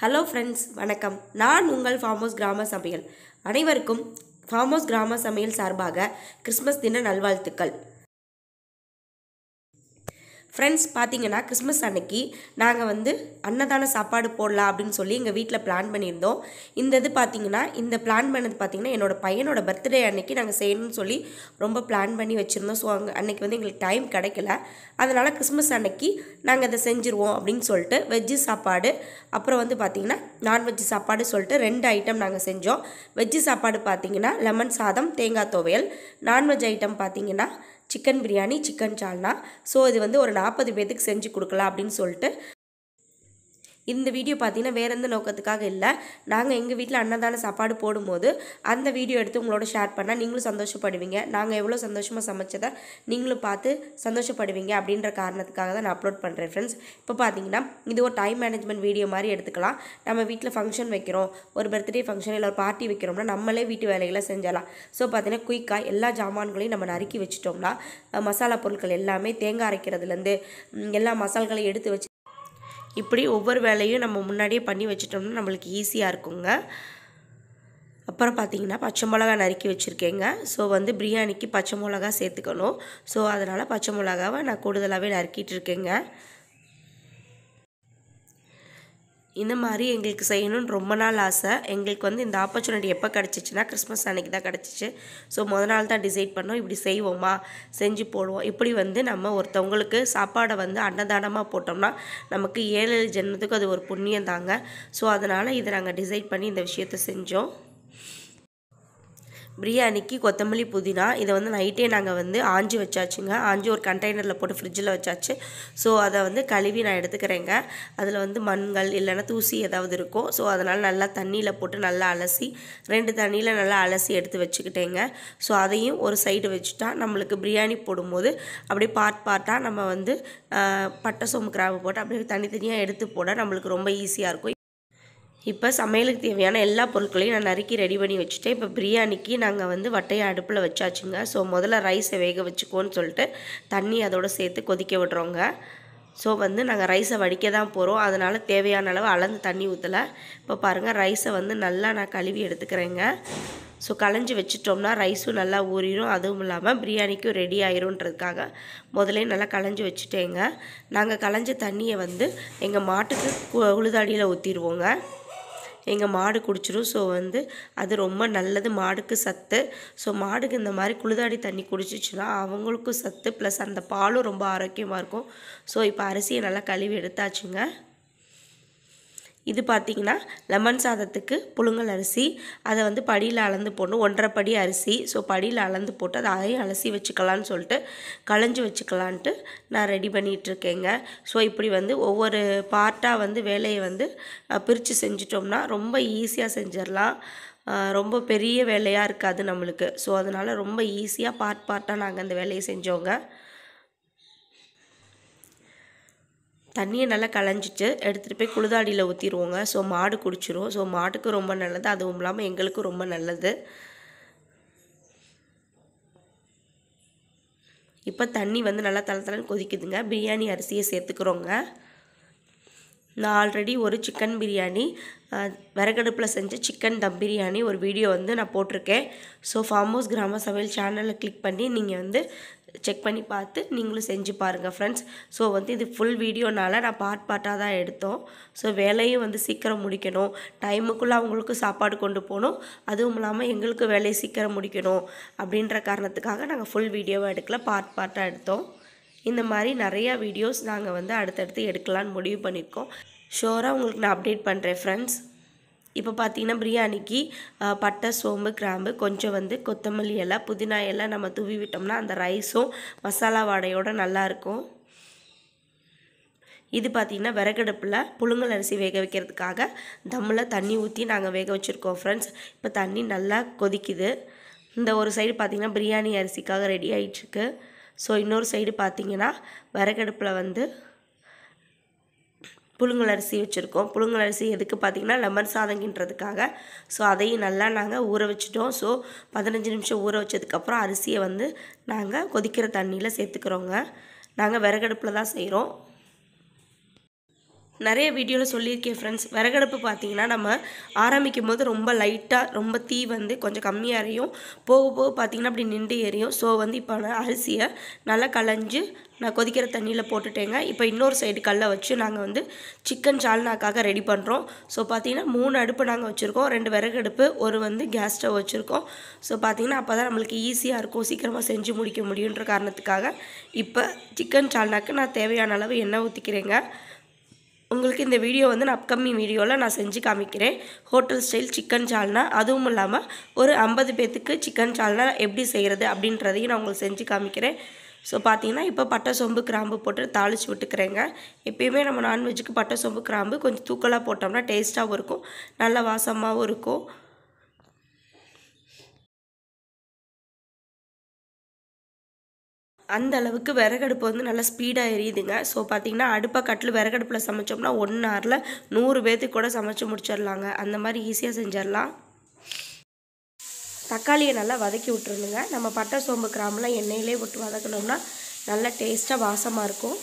hello friends வணக்கம் நான் உங்கள் ஃபார்மோஸ் கிராம சமையல் அனைவருக்கும் ஃபார்மோஸ் கிராம சமையல் சார்பாக கிறிஸ்மஸ் தின நல்வாழ்த்துக்கள் ஃப்ரெண்ட்ஸ் பார்த்தீங்கன்னா கிறிஸ்மஸ் அன்னைக்கு நாங்கள் வந்து அன்னதான சாப்பாடு போடலாம் அப்படின்னு சொல்லி எங்கள் வீட்டில் பிளான் பண்ணியிருந்தோம் இந்த இது பார்த்திங்கன்னா இந்த பிளான் பண்ணது பார்த்திங்கன்னா என்னோடய பையனோட பர்த்டே அன்னைக்கு நாங்கள் செய்யணும்னு சொல்லி ரொம்ப பிளான் பண்ணி வச்சுருந்தோம் ஸோ அங்கே அன்றைக்கி வந்து எங்களுக்கு டைம் கிடைக்கல அதனால் கிறிஸ்மஸ் அன்னைக்கு நாங்கள் அதை செஞ்சுருவோம் அப்படின்னு சொல்லிட்டு வெஜ்ஜு சாப்பாடு அப்புறம் வந்து பார்த்திங்கன்னா நான்வெஜ் சாப்பாடு சொல்லிட்டு ரெண்டு ஐட்டம் நாங்கள் செஞ்சோம் வெஜ்ஜு சாப்பாடு பார்த்திங்கன்னா லெமன் சாதம் தேங்காய் துவையல் நான்வெஜ் ஐட்டம் பார்த்திங்கன்னா சிக்கன் பிரியாணி சிக்கன் சால்னா ஸோ இது வந்து ஒரு நாற்பது பேத்துக்கு செஞ்சு கொடுக்கலாம் அப்படின்னு சொல்லிட்டு இந்த வீடியோ பார்த்தீங்கன்னா வேற எந்த நோக்கத்துக்காக இல்லை நாங்கள் எங்கள் வீட்டில் அன்னதான சாப்பாடு போடும்போது அந்த வீடியோ எடுத்து உங்களோட ஷேர் பண்ணால் நீங்களும் சந்தோஷப்படுவீங்க நாங்கள் எவ்வளோ சந்தோஷமாக சமைச்சதை நீங்களும் பார்த்து சந்தோஷப்படுவீங்க அப்படின்ற காரணத்துக்காக தான் நான் அப்லோட் பண்ணுறேன் ஃப்ரெண்ட்ஸ் இப்போ பார்த்தீங்கன்னா இது ஒரு டைம் மேனேஜ்மெண்ட் வீடியோ மாதிரி எடுத்துக்கலாம் நம்ம வீட்டில் ஃபங்க்ஷன் வைக்கிறோம் ஒரு பர்த்டே ஃபங்க்ஷன் இல்லை ஒரு பார்ட்டி வைக்கிறோம்னா நம்மளே வீட்டு வேலைகளை செஞ்சிடலாம் ஸோ பார்த்தீங்கன்னா குயிக்காக எல்லா ஜாமான்களையும் நம்ம நறுக்கி வச்சுட்டோம்னா மசாலா பொருட்கள் எல்லாமே தேங்காய் அரைக்கிறதுலேருந்து எல்லா மசால்களையும் எடுத்து வச்சு இப்படி ஒவ்வொரு வேலையும் நம்ம முன்னாடியே பண்ணி வச்சிட்டோம்னா நம்மளுக்கு ஈஸியாக இருக்குங்க அப்புறம் பார்த்திங்கன்னா பச்சை மிளகா நறுக்கி வச்சுருக்கேங்க ஸோ வந்து பிரியாணிக்கு பச்சை மிளகா சேர்த்துக்கணும் ஸோ அதனால் பச்சை மிளகாவை நான் கூடுதலாகவே நறுக்கிட்டு இருக்கேங்க இந்த மாதிரி எங்களுக்கு செய்யணும்னு ரொம்ப நாள் ஆசை எங்களுக்கு வந்து இந்த ஆப்பர்ச்சுனிட்டி எப்போ கிடச்சிச்சின்னா கிறிஸ்மஸ் அன்றைக்கி தான் கிடச்சிச்சு ஸோ முத நாள் தான் டிசைட் பண்ணோம் இப்படி செய்வோமா செஞ்சு போடுவோம் இப்படி வந்து நம்ம ஒருத்தவங்களுக்கு சாப்பாடை வந்து அன்னதானமாக போட்டோம்னா நமக்கு ஏழு ஜென்மத்துக்கு அது ஒரு புண்ணியம் தாங்க ஸோ அதனால் இதை நாங்கள் டிசைட் பண்ணி இந்த விஷயத்த செஞ்சோம் பிரியாணிக்கு கொத்தமல்லி புதினா இதை வந்து நைட்டே நாங்கள் வந்து ஆஞ்சி வச்சாச்சுங்க ஆஞ்சி ஒரு கண்டெய்னரில் போட்டு ஃப்ரிட்ஜில் வச்சாச்சு ஸோ அதை வந்து கழுவி நான் எடுத்துக்கிறேங்க அதில் வந்து மண்கள் இல்லைன்னா தூசி ஏதாவது இருக்கும் ஸோ அதனால் நல்லா தண்ணியில் போட்டு நல்லா அலசி ரெண்டு தண்ணியில் நல்லா அலசி எடுத்து வச்சுக்கிட்டேங்க ஸோ அதையும் ஒரு சைடு வச்சுட்டா நம்மளுக்கு பிரியாணி போடும்போது அப்படியே பார்ட் பார்ட்டாக நம்ம வந்து பட்டை சோம்பு கிராம்பு போட்டு அப்படியே தனித்தனியாக எடுத்து போட நம்மளுக்கு ரொம்ப ஈஸியாக இருக்கும் இப்போ சமையலுக்கு தேவையான எல்லா பொருட்களையும் நான் நறுக்கி ரெடி பண்ணி வச்சுட்டேன் இப்போ பிரியாணிக்கு நாங்கள் வந்து வட்டையை அடுப்பில் வச்சாச்சுங்க ஸோ முதல்ல ரைஸை வேக வச்சுக்கோன்னு சொல்லிட்டு தண்ணி அதோட சேர்த்து கொதிக்க விடுறோங்க ஸோ வந்து நாங்கள் ரைஸை வடிக்க தான் போகிறோம் அதனால் தேவையான அளவு அளந்து தண்ணி ஊற்றலை இப்போ பாருங்கள் ரைஸை வந்து நல்லா நான் கழுவி எடுத்துக்கிறேங்க ஸோ களைஞ்சி வச்சிட்டோம்னா ரைஸும் நல்லா ஊறிடும் அதுவும் இல்லாமல் பிரியாணிக்கும் ரெடி ஆயிரும்ன்றதுக்காக முதலே நல்லா களைஞ்சி வச்சுட்டேங்க நாங்கள் களைஞ்ச தண்ணியை வந்து எங்கள் மாட்டுக்கு உழுதாடியில் ஊற்றிடுவோங்க எங்கள் மாடு குடிச்சிடும் ஸோ வந்து அது ரொம்ப நல்லது மாடுக்கு சத்து ஸோ மாடுக்கு இந்த மாதிரி குளிதாடி தண்ணி குடிச்சிச்சுன்னா அவங்களுக்கும் சத்து ப்ளஸ் அந்த பாலும் ரொம்ப ஆரோக்கியமாக இருக்கும் ஸோ இப்போ அரிசியை நல்லா கழுவி எடுத்தாச்சுங்க இது பார்த்திங்கன்னா லெமன் சாதத்துக்கு புழுங்கல் அரிசி அதை வந்து படியில் அளந்து போடணும் ஒன்றரை படி அரிசி ஸோ படியில் அளந்து போட்டு அதை அதையும் அலசி வச்சுக்கலான்னு சொல்லிட்டு களைஞ்சி வச்சுக்கலான்ட்டு நான் ரெடி பண்ணிகிட்ருக்கேங்க ஸோ இப்படி வந்து ஒவ்வொரு பார்ட்டாக வந்து வேலையை வந்து பிரித்து செஞ்சிட்டோம்னா ரொம்ப ஈஸியாக செஞ்சிடலாம் ரொம்ப பெரிய வேலையாக இருக்காது நம்மளுக்கு ஸோ அதனால் ரொம்ப ஈஸியாக பார்ட் பார்ட்டாக நாங்கள் அந்த வேலையை செஞ்சோங்க தண்ணியை நல்லா களைஞ்சிட்டு எடுத்துகிட்டு போய் குளுதாடியில் ஊற்றிடுவோங்க ஸோ மாடு குடிச்சிரும் ஸோ மாட்டுக்கு ரொம்ப நல்லது அதுவும் இல்லாமல் எங்களுக்கும் ரொம்ப நல்லது இப்போ தண்ணி வந்து நல்லா தள கொதிக்குதுங்க பிரியாணி அரிசியை சேர்த்துக்கிறோங்க நான் ஆல்ரெடி ஒரு சிக்கன் பிரியாணி விறகடுப்பில் செஞ்ச சிக்கன் தம் பிரியாணி ஒரு வீடியோ வந்து நான் போட்டிருக்கேன் ஸோ ஃபார்ம் ஹவுஸ் கிராம சமையல் சேனலில் கிளிக் பண்ணி நீங்கள் வந்து செக் பண்ணி பார்த்து நீங்களும் செஞ்சு பாருங்கள் ஃப்ரெண்ட்ஸ் ஸோ வந்து இது ஃபுல் வீடியோனால் நான் பார்ட் பார்ட்டாக தான் எடுத்தோம் ஸோ வேலையும் வந்து சீக்கிரம் முடிக்கணும் டைமுக்குள்ளே அவங்களுக்கு சாப்பாடு கொண்டு போகணும் அதுவும் இல்லாமல் எங்களுக்கு வேலையை சீக்கிரம் முடிக்கணும் அப்படின்ற காரணத்துக்காக நாங்கள் ஃபுல் வீடியோவாக எடுக்கல பார்ட் பார்ட்டாக எடுத்தோம் இந்த மாதிரி நிறையா வீடியோஸ் நாங்கள் வந்து அடுத்தடுத்து எடுக்கலான்னு முடிவு பண்ணியிருக்கோம் ஷோராக உங்களுக்கு நான் அப்டேட் பண்ணுறேன் ஃப்ரெண்ட்ஸ் இப்போ பார்த்தீங்கன்னா பிரியாணிக்கு பட்டை சோம்பு கிராம்பு கொஞ்சம் வந்து கொத்தமல்லி எல்லாம் புதினா எல்லாம் நம்ம தூவி விட்டோம்னா அந்த ரைஸும் மசாலா வாடையோடு நல்லாயிருக்கும் இது பார்த்திங்கன்னா விறகடுப்பில் புழுங்கல் அரிசி வேக வைக்கிறதுக்காக தம்மில் தண்ணி ஊற்றி நாங்கள் வேக வச்சுருக்கோம் ஃப்ரெண்ட்ஸ் இப்போ தண்ணி நல்லா கொதிக்குது இந்த ஒரு சைடு பார்த்திங்கன்னா பிரியாணி அரிசிக்காக ரெடி ஆகிட்டுருக்கு ஸோ இன்னொரு சைடு பார்த்திங்கன்னா விறகடுப்பில் வந்து புழுங்கலரிசி வச்சுருக்கோம் புழுங்கலரிசி எதுக்கு பார்த்திங்கன்னா லெமன் சாதங்கின்றதுக்காக ஸோ அதையும் நல்லா நாங்கள் ஊற வச்சுட்டோம் ஸோ பதினஞ்சு நிமிஷம் ஊற வச்சதுக்கப்புறம் அரிசியை வந்து நாங்கள் கொதிக்கிற தண்ணியில் சேர்த்துக்கிறோங்க நாங்கள் விறகடுப்பில் தான் செய்கிறோம் நிறைய வீடியோவில் சொல்லியிருக்கேன் ஃப்ரெண்ட்ஸ் விறகடுப்பு பார்த்தீங்கன்னா நம்ம ஆரம்பிக்கும் போது ரொம்ப லைட்டாக ரொம்ப தீ வந்து கொஞ்சம் கம்மியாக எரியும் போக போக பார்த்திங்கன்னா அப்படி நின்று எரியும் ஸோ வந்து இப்போ நான் அரிசியை நல்லா களைஞ்சு நான் கொதிக்கிற தண்ணியில் போட்டுட்டேங்க இப்போ இன்னொரு சைடு கல்லை வச்சு நாங்கள் வந்து சிக்கன் சால்னாக்காக ரெடி பண்ணுறோம் ஸோ பார்த்திங்கன்னா மூணு அடுப்பு நாங்கள் வச்சுருக்கோம் ரெண்டு விறகடுப்பு ஒரு வந்து கேஸ் ஸ்டவ் வச்சுருக்கோம் ஸோ பார்த்தீங்கன்னா அப்போ தான் நம்மளுக்கு ஈஸியாக இருக்கும் சீக்கிரமாக செஞ்சு முடிக்க முடியுன்ற காரணத்துக்காக இப்போ சிக்கன் சால்னாக்கு நான் தேவையான அளவு எண்ணெய் ஊற்றிக்கிறேங்க உங்களுக்கு இந்த வீடியோ வந்து நான் அப்கமிங் வீடியோவில் நான் செஞ்சு காமிக்கிறேன் ஹோட்டல் ஸ்டைல் சிக்கன் சால்னா அதுவும் இல்லாமல் ஒரு ஐம்பது பேர்த்துக்கு சிக்கன் சால்னா எப்படி செய்கிறது அப்படின்றதையும் நான் உங்களுக்கு செஞ்சு காமிக்கிறேன் ஸோ பார்த்தீங்கன்னா இப்போ பட்டை சொம்பு கிராம்பு போட்டு தாளித்து விட்டுக்கிறேங்க எப்பயுமே நம்ம நான்வெஜ்ஜுக்கு பட்டை சொம்பு கிராம்பு கொஞ்சம் தூக்கலாக போட்டோம்னா டேஸ்ட்டாகவும் இருக்கும் நல்ல வாசமாகவும் இருக்கும் அந்த அளவுக்கு விறகடுப்பு வந்து நல்லா ஸ்பீடாக எரியுதுங்க ஸோ பார்த்திங்கன்னா அடுப்பை கட்டில் விறகடுப்பில் சமைச்சோம்னா ஒன் ஹவரில் நூறு பேர்த்துக்கு கூட சமைச்சு முடிச்சிடலாங்க அந்த மாதிரி ஈஸியாக செஞ்சிடலாம் தக்காளியை நல்லா வதக்கி விட்டுருணுங்க நம்ம பட்டை சோம்பு கிராம்பெலாம் எண்ணெயிலே விட்டு வதக்கணும்னா நல்லா டேஸ்ட்டாக வாசமாக இருக்கும்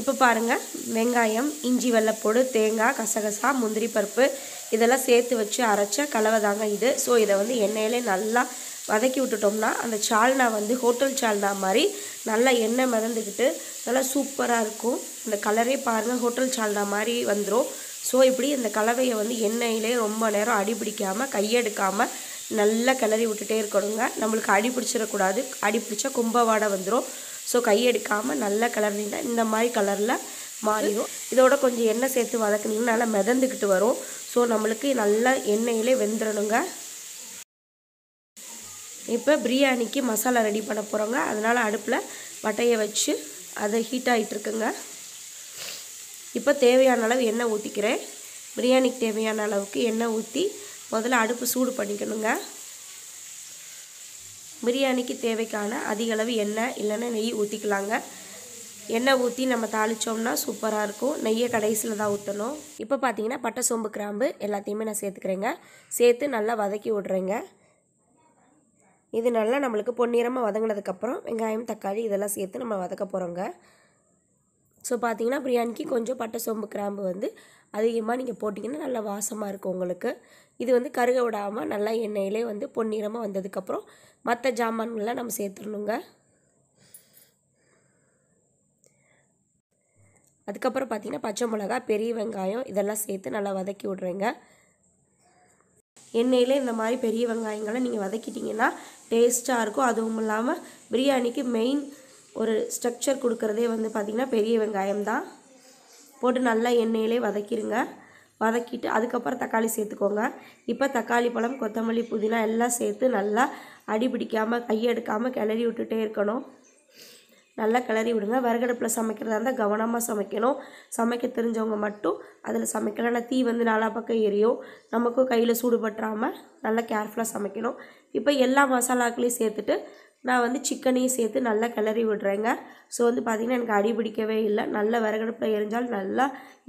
இப்போ பாருங்கள் வெங்காயம் இஞ்சி வெள்ளைப்பொடு தேங்காய் கசகசா முந்திரி பருப்பு இதெல்லாம் சேர்த்து வச்சு அரைச்ச கலவை தாங்க இது ஸோ இதை வந்து எண்ணெயிலே நல்லா வதக்கி விட்டுட்டோம்னா அந்த சால்னா வந்து ஹோட்டல் சால்னா மாதிரி நல்லா எண்ணெய் மிதந்துக்கிட்டு நல்லா சூப்பராக இருக்கும் அந்த கலரே பாருங்கள் ஹோட்டல் சால்னா மாதிரி வந்துடும் ஸோ இப்படி இந்த கலவையை வந்து எண்ணெயிலே ரொம்ப நேரம் அடி பிடிக்காமல் கையெடுக்காமல் நல்லா கிளறி விட்டுட்டே இருக்கணுங்க நம்மளுக்கு அடி பிடிச்சிடக்கூடாது அடி பிடிச்சா கும்பவாடை வந்துடும் ஸோ கையெடுக்காமல் நல்லா கிளறினா இந்த மாதிரி கலரில் மாறிடும் இதோட கொஞ்சம் எண்ணெய் சேர்த்து வதக்குனீங்கன்னா நல்லா மிதந்துக்கிட்டு வரும் ஸோ நம்மளுக்கு நல்லா எண்ணெயிலே வெந்துடணுங்க இப்போ பிரியாணிக்கு மசாலா ரெடி பண்ண போகிறோங்க அதனால் அடுப்பில் வட்டையை வச்சு அதை ஹீட் ஆகிட்டுருக்குங்க இப்போ தேவையான அளவு எண்ணெய் ஊற்றிக்கிறேன் பிரியாணிக்கு தேவையான அளவுக்கு எண்ணெய் ஊற்றி முதல்ல அடுப்பு சூடு பண்ணிக்கணுங்க பிரியாணிக்கு தேவைக்கான அதிக அளவு எண்ணெய் இல்லைன்னா நெய் ஊற்றிக்கலாங்க எண்ணெய் ஊற்றி நம்ம தாளித்தோம்னா சூப்பராக இருக்கும் நெய்யை கடைசியில் தான் ஊற்றணும் இப்போ பார்த்தீங்கன்னா பட்டை சோம்பு கிராம்பு எல்லாத்தையுமே நான் சேர்த்துக்கிறேங்க சேர்த்து நல்லா வதக்கி விட்றேங்க இது நல்லா நம்மளுக்கு பொன்னிறமாக வதங்கினதுக்கப்புறம் வெங்காயம் தக்காளி இதெல்லாம் சேர்த்து நம்ம வதக்க போகிறோங்க ஸோ பார்த்தீங்கன்னா பிரியாணிக்கு கொஞ்சம் பட்டை சோம்பு கிராம்பு வந்து அதிகமாக நீங்கள் போட்டிங்கன்னா நல்லா வாசமாக இருக்கும் உங்களுக்கு இது வந்து கருக விடாமல் நல்லா எண்ணெயிலே வந்து பொன்னிறமாக வந்ததுக்கப்புறம் மற்ற ஜாமான்கள்லாம் நம்ம சேர்த்துடணுங்க அதுக்கப்புறம் பார்த்திங்கன்னா பச்சை மிளகா பெரிய வெங்காயம் இதெல்லாம் சேர்த்து நல்லா வதக்கி விட்றேங்க எண்ணெயில் இந்த மாதிரி பெரிய வெங்காயங்களை நீங்கள் வதக்கிட்டிங்கன்னா டேஸ்ட்டாக இருக்கும் அதுவும் இல்லாமல் பிரியாணிக்கு மெயின் ஒரு ஸ்ட்ரக்சர் கொடுக்குறதே வந்து பார்த்திங்கன்னா பெரிய வெங்காயம் தான் போட்டு நல்லா எண்ணெயிலே வதக்கிடுங்க வதக்கிட்டு அதுக்கப்புறம் தக்காளி சேர்த்துக்கோங்க இப்போ தக்காளி பழம் கொத்தமல்லி புதினா எல்லாம் சேர்த்து நல்லா அடி பிடிக்காமல் கையெடுக்காமல் கிளறி விட்டுட்டே இருக்கணும் நல்லா கிளறி விடுங்க விறகடுப்பில் சமைக்கிறதா இருந்தால் கவனமாக சமைக்கணும் சமைக்க தெரிஞ்சவங்க மட்டும் அதில் சமைக்கலாம் ஆனால் தீ வந்து நாலா பக்கம் எரியும் நமக்கும் கையில் சூடுபட்டுறாமல் நல்லா கேர்ஃபுல்லாக சமைக்கணும் இப்போ எல்லா மசாலாக்களையும் சேர்த்துட்டு நான் வந்து சிக்கனையும் சேர்த்து நல்லா கிளறி விடுறேங்க ஸோ வந்து பார்த்திங்கன்னா எனக்கு அடி பிடிக்கவே இல்லை நல்லா விறகடுப்பில் எரிஞ்சாலும் நல்லா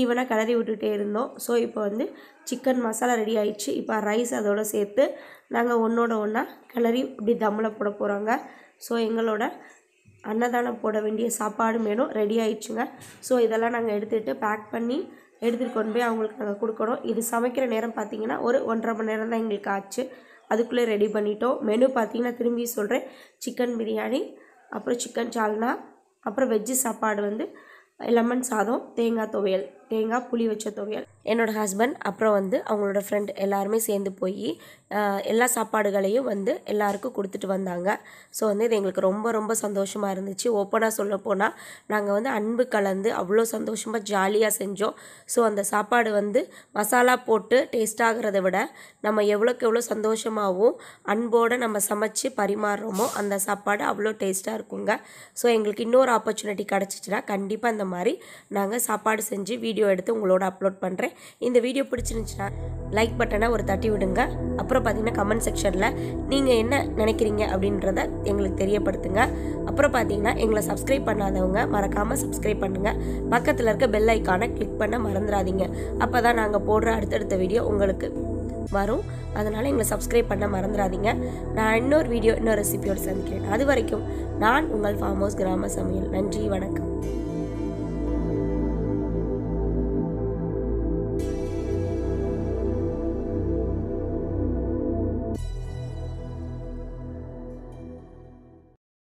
ஈவனாக கிளறி விட்டுகிட்டே இருந்தோம் ஸோ இப்போ வந்து சிக்கன் மசாலா ரெடி ஆயிடுச்சு இப்போ ரைஸ் அதோடு சேர்த்து நாங்கள் ஒன்றோட ஒன்றா கிளறி இப்படி தம்மில் போட போகிறோங்க ஸோ எங்களோட அன்னதானம் போட வேண்டிய சாப்பாடு மேலும் ரெடி ஆயிடுச்சுங்க ஸோ இதெல்லாம் நாங்கள் எடுத்துகிட்டு பேக் பண்ணி எடுத்துகிட்டு கொண்டு போய் அவங்களுக்கு நாங்கள் கொடுக்கணும் இது சமைக்கிற நேரம் பார்த்திங்கன்னா ஒரு ஒன்றரை மணி நேரம் தான் எங்களுக்கு ஆச்சு அதுக்குள்ளே ரெடி பண்ணிட்டோம் மெனு பார்த்திங்கன்னா திரும்பி சொல்கிறேன் சிக்கன் பிரியாணி அப்புறம் சிக்கன் சால்னா அப்புறம் வெஜ்ஜு சாப்பாடு வந்து லெமன் சாதம் தேங்காய் துவையல் தேங்காய் புளி வச்ச துவையல் என்னோடய ஹஸ்பண்ட் அப்புறம் வந்து அவங்களோட ஃப்ரெண்ட் எல்லாருமே சேர்ந்து போய் எல்லா சாப்பாடுகளையும் வந்து எல்லாருக்கும் கொடுத்துட்டு வந்தாங்க ஸோ வந்து இது எங்களுக்கு ரொம்ப ரொம்ப சந்தோஷமாக இருந்துச்சு ஓப்பனாக சொல்ல போனால் நாங்கள் வந்து அன்பு கலந்து அவ்வளோ சந்தோஷமாக ஜாலியாக செஞ்சோம் ஸோ அந்த சாப்பாடு வந்து மசாலா போட்டு டேஸ்ட் ஆகிறத விட நம்ம எவ்வளோக்கு எவ்வளோ சந்தோஷமாகவும் அன்போடு நம்ம சமைச்சு பரிமாறுறோமோ அந்த சாப்பாடு அவ்வளோ டேஸ்ட்டாக இருக்குங்க ஸோ எங்களுக்கு இன்னொரு ஆப்பர்ச்சுனிட்டி கிடச்சிச்சின்னா கண்டிப்பாக இந்த மாதிரி நாங்கள் சாப்பாடு செஞ்சு வீடியோ வீடியோ எடுத்து உங்களோட அப்லோட் பண்ணுறேன் இந்த வீடியோ பிடிச்சிருந்துச்சுன்னா லைக் பட்டனை ஒரு தட்டி விடுங்க அப்புறம் பார்த்தீங்கன்னா கமெண்ட் செக்ஷனில் நீங்கள் என்ன நினைக்கிறீங்க அப்படின்றத எங்களுக்கு தெரியப்படுத்துங்க அப்புறம் பார்த்தீங்கன்னா எங்களை சப்ஸ்கிரைப் பண்ணாதவங்க மறக்காமல் சப்ஸ்கிரைப் பண்ணுங்கள் பக்கத்தில் இருக்க பெல் ஐக்கானை கிளிக் பண்ண மறந்துடாதீங்க அப்போ தான் நாங்கள் போடுற அடுத்தடுத்த வீடியோ உங்களுக்கு வரும் அதனால் எங்களை சப்ஸ்கிரைப் பண்ண மறந்துடாதீங்க நான் இன்னொரு வீடியோ இன்னொரு ரெசிபியோடு சந்திக்கிறேன் அது வரைக்கும் நான் உங்கள் ஃபார்ம் ஹவுஸ் கிராம சமையல் நன்றி வணக்கம்